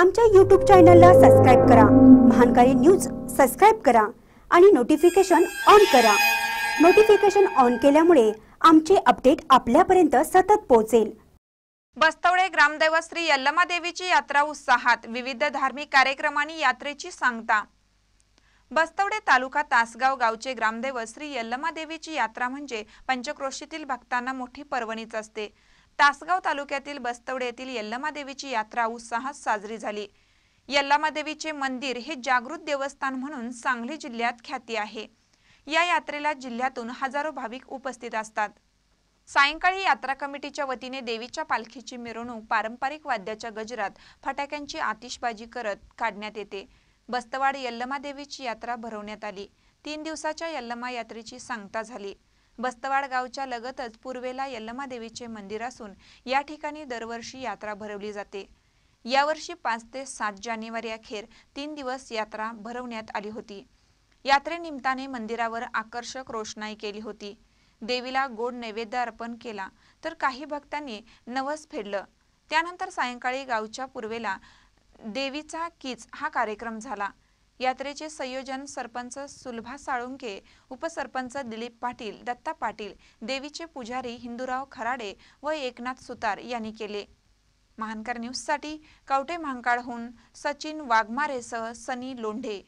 आमच्या यूट्यूब चॅनलला सबस्क्राईब करा महानकारी न्यूज सबस्क्राईब करा आणि नोटिफिकेशन ऑन करा नोटिफिकेशन ऑन केल्यामुळे आमचे अपडेट आपल्यापर्यंत सतत पोहोचेल बस्तवडे ग्रामदैवत श्री यल्लमा देवीची यात्रा उत्साहात विविध धार्मिक कार्यक्रमांनी यात्रेची सांगता बस्तवडे तालुका तासगाव गावचे ग्रामदैवत श्री यल्लमा देवीची यात्रा म्हणजे पंचक्रोशीतील भक्तांना मोठी पर्वणीच असते तासगाव तालुक्यातील बस्तवडे येथील देवीची यात्रा उत्साहात साजरी झाली यल्लामा देवीचे मंदिर हे जागृत देवस्थान म्हणून सांगली जिल्ह्यात ख्याती आहे या यात्रेला जिल्ह्यातून हजारो भाविक उपस्थित असतात सायंकाळी यात्रा कमिटीच्या वतीने देवीच्या पालखीची मिरवणूक पारंपरिक वाद्याच्या गजरात फटाक्यांची आतिषबाजी करत काढण्यात येते बस्तवाड देवीची यात्रा भरवण्यात आली तीन दिवसाच्या यल्लमा यात्रेची सांगता झाली बस्तवाड गावच्या लगतच पूर्वेला देवीचे मंदिर असून या ठिकाणी दरवर्षी यात्रा भरवली जाते यावर्षी पाच ते सात जानेवारी अखेर तीन दिवस यात्रा भरवण्यात आली होती यात्रेनिमित्ताने मंदिरावर आकर्षक रोषणाई केली होती देवीला गोड नैवेद्य अर्पण केला तर काही भक्तांनी नवस फेडलं त्यानंतर सायंकाळी गावच्या पूर्वेला देवीचा कीच हा कार्यक्रम झाला यात्रेचे संयोजन सरपंच सुलभा साळुंके उपसरपंच दिलीप पाटील दत्ता पाटील देवीचे पुजारी हिंदूराव खराडे व एकनाथ सुतार यांनी केले महानकर न्यूजसाठी कवटे महांकाळहून सचिन वाघमारेसह सनी लोंढे